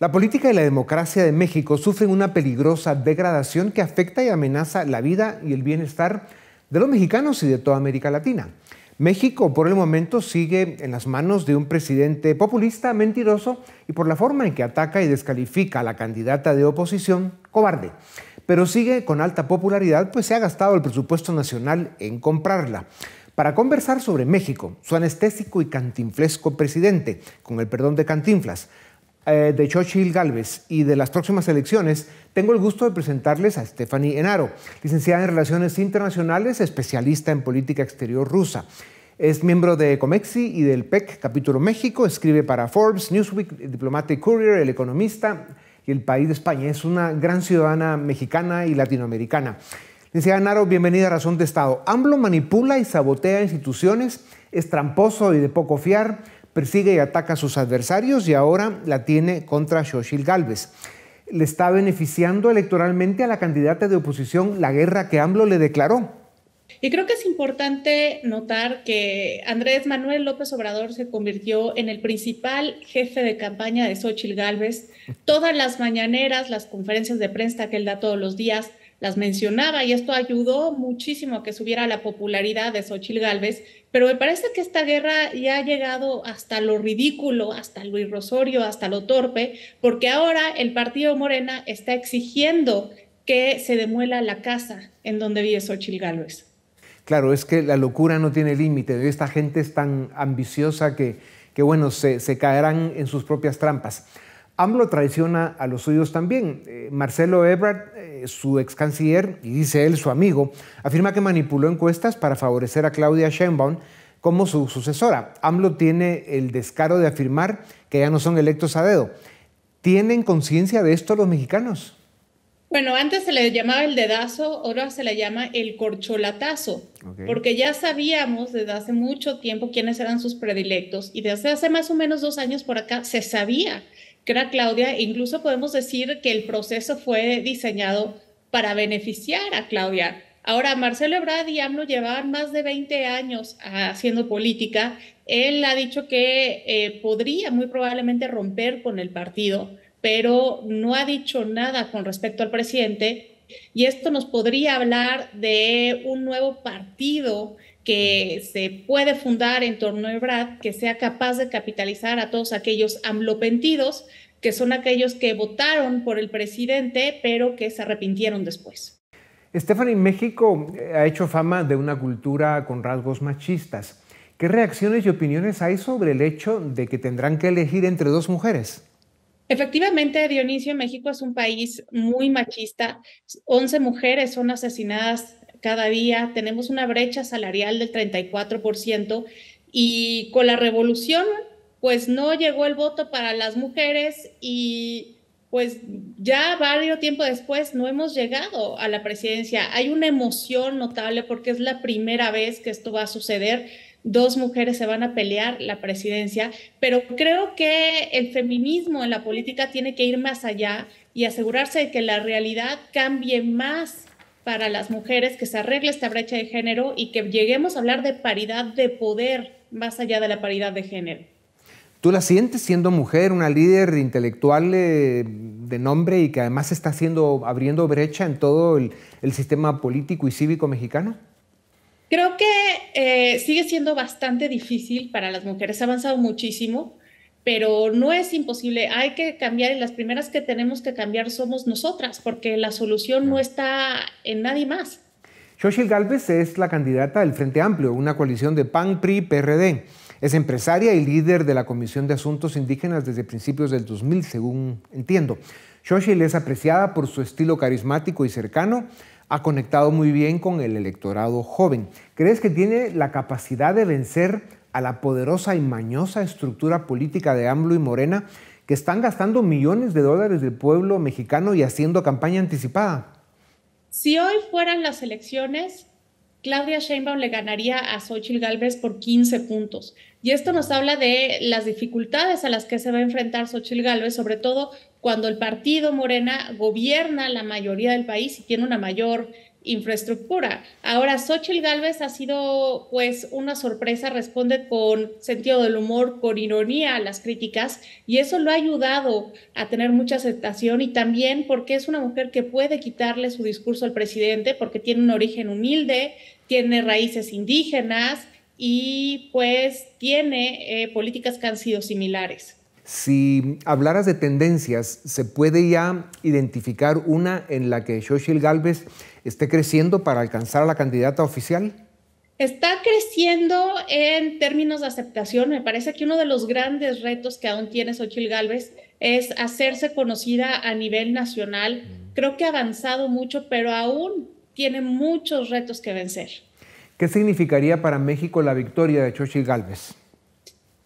La política y la democracia de México sufren una peligrosa degradación que afecta y amenaza la vida y el bienestar de los mexicanos y de toda América Latina. México por el momento sigue en las manos de un presidente populista, mentiroso y por la forma en que ataca y descalifica a la candidata de oposición, cobarde. Pero sigue con alta popularidad, pues se ha gastado el presupuesto nacional en comprarla. Para conversar sobre México, su anestésico y cantinflesco presidente, con el perdón de Cantinflas, eh, de Churchill Galvez y de las próximas elecciones, tengo el gusto de presentarles a Stephanie Enaro, licenciada en Relaciones Internacionales, especialista en política exterior rusa. Es miembro de Comexi y del PEC Capítulo México, escribe para Forbes, Newsweek, Diplomatic Courier, El Economista y El País de España. Es una gran ciudadana mexicana y latinoamericana. Licenciada Enaro, bienvenida a Razón de Estado. AMLO manipula y sabotea instituciones, es tramposo y de poco fiar persigue y ataca a sus adversarios y ahora la tiene contra Xochitl Gálvez. Le está beneficiando electoralmente a la candidata de oposición la guerra que AMLO le declaró. Y creo que es importante notar que Andrés Manuel López Obrador se convirtió en el principal jefe de campaña de Xochitl Gálvez. Todas las mañaneras, las conferencias de prensa que él da todos los días, las mencionaba y esto ayudó muchísimo a que subiera la popularidad de Xochitl Gálvez. pero me parece que esta guerra ya ha llegado hasta lo ridículo, hasta lo irrosorio, hasta lo torpe, porque ahora el partido Morena está exigiendo que se demuela la casa en donde vive Xochitl Gálvez. Claro, es que la locura no tiene límite, esta gente es tan ambiciosa que, bueno, se caerán en sus propias trampas. AMLO traiciona a los suyos también. Eh, Marcelo Ebrard, eh, su ex canciller, y dice él, su amigo, afirma que manipuló encuestas para favorecer a Claudia Sheinbaum como su sucesora. AMLO tiene el descaro de afirmar que ya no son electos a dedo. ¿Tienen conciencia de esto los mexicanos? Bueno, antes se le llamaba el dedazo, ahora se le llama el corcholatazo, porque ya sabíamos desde hace mucho tiempo quiénes eran sus predilectos y desde hace más o menos dos años por acá se sabía que era Claudia e incluso podemos decir que el proceso fue diseñado para beneficiar a Claudia. Ahora, Marcelo Ebrard y AMLO llevaban más de 20 años haciendo política. Él ha dicho que eh, podría muy probablemente romper con el partido pero no ha dicho nada con respecto al presidente. Y esto nos podría hablar de un nuevo partido que se puede fundar en torno a Ebrard, que sea capaz de capitalizar a todos aquellos amlopentidos, que son aquellos que votaron por el presidente, pero que se arrepintieron después. Stephanie, México eh, ha hecho fama de una cultura con rasgos machistas. ¿Qué reacciones y opiniones hay sobre el hecho de que tendrán que elegir entre dos mujeres? Efectivamente, Dionisio, México es un país muy machista. 11 mujeres son asesinadas cada día. Tenemos una brecha salarial del 34% y con la revolución, pues no llegó el voto para las mujeres y pues ya varios tiempo después no hemos llegado a la presidencia. Hay una emoción notable porque es la primera vez que esto va a suceder dos mujeres se van a pelear la presidencia, pero creo que el feminismo en la política tiene que ir más allá y asegurarse de que la realidad cambie más para las mujeres, que se arregle esta brecha de género y que lleguemos a hablar de paridad de poder más allá de la paridad de género. ¿Tú la sientes siendo mujer, una líder intelectual eh, de nombre y que además está haciendo, abriendo brecha en todo el, el sistema político y cívico mexicano? Creo que eh, sigue siendo bastante difícil para las mujeres, ha avanzado muchísimo, pero no es imposible, hay que cambiar y las primeras que tenemos que cambiar somos nosotras, porque la solución no está en nadie más. Xochitl Galvez es la candidata del Frente Amplio, una coalición de PAN, PRI, PRD. Es empresaria y líder de la Comisión de Asuntos Indígenas desde principios del 2000, según entiendo. Xochitl es apreciada por su estilo carismático y cercano, ha conectado muy bien con el electorado joven. ¿Crees que tiene la capacidad de vencer a la poderosa y mañosa estructura política de AMLO y Morena que están gastando millones de dólares del pueblo mexicano y haciendo campaña anticipada? Si hoy fueran las elecciones, Claudia Sheinbaum le ganaría a Xochitl Galvez por 15 puntos. Y esto nos habla de las dificultades a las que se va a enfrentar Xochitl Galvez, sobre todo cuando el partido Morena gobierna la mayoría del país y tiene una mayor infraestructura. Ahora, Xochitl Galvez ha sido pues una sorpresa, responde con sentido del humor, con ironía a las críticas y eso lo ha ayudado a tener mucha aceptación y también porque es una mujer que puede quitarle su discurso al presidente porque tiene un origen humilde, tiene raíces indígenas y pues tiene eh, políticas que han sido similares. Si hablaras de tendencias, se puede ya identificar una en la que Xochitl Galvez esté creciendo para alcanzar a la candidata oficial. Está creciendo en términos de aceptación. Me parece que uno de los grandes retos que aún tiene Xochitl Galvez es hacerse conocida a nivel nacional. Mm. Creo que ha avanzado mucho, pero aún tiene muchos retos que vencer. ¿Qué significaría para México la victoria de Xochitl Galvez?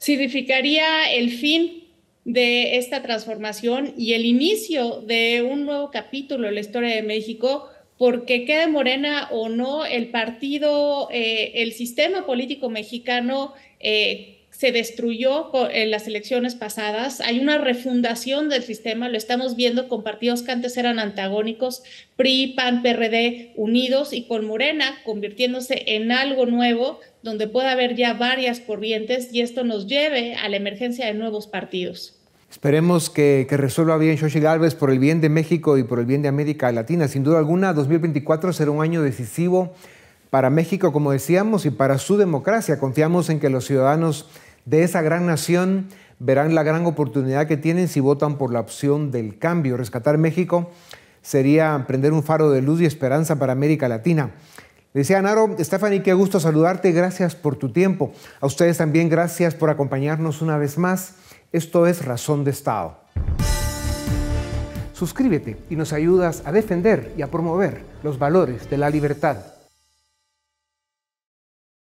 Significaría el fin de esta transformación y el inicio de un nuevo capítulo en la historia de México, porque quede Morena o no, el partido, eh, el sistema político mexicano eh, se destruyó en las elecciones pasadas. Hay una refundación del sistema, lo estamos viendo con partidos que antes eran antagónicos, PRI, PAN, PRD unidos y con Morena convirtiéndose en algo nuevo donde pueda haber ya varias corrientes y esto nos lleve a la emergencia de nuevos partidos. Esperemos que, que resuelva bien Xochitl Gálvez por el bien de México y por el bien de América Latina. Sin duda alguna, 2024 será un año decisivo para México, como decíamos, y para su democracia. Confiamos en que los ciudadanos de esa gran nación verán la gran oportunidad que tienen si votan por la opción del cambio. Rescatar México sería prender un faro de luz y esperanza para América Latina. Le decía Naro, Stephanie, qué gusto saludarte, gracias por tu tiempo. A ustedes también gracias por acompañarnos una vez más. Esto es Razón de Estado. Suscríbete y nos ayudas a defender y a promover los valores de la libertad